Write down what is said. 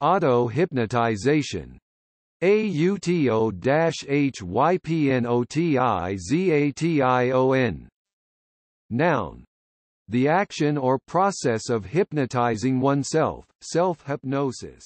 Auto-hypnotization A-U-T-O-H-Y-P-N-O-T-I-Z-A-T-I-O-N. Noun the action or process of hypnotizing oneself, self-hypnosis.